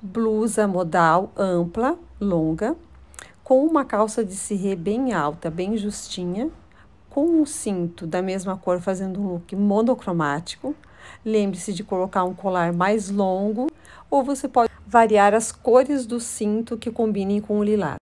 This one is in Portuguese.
blusa modal ampla, longa, com uma calça de cirrê bem alta, bem justinha, com um cinto da mesma cor, fazendo um look monocromático. Lembre-se de colocar um colar mais longo, ou você pode variar as cores do cinto que combinem com o lilás.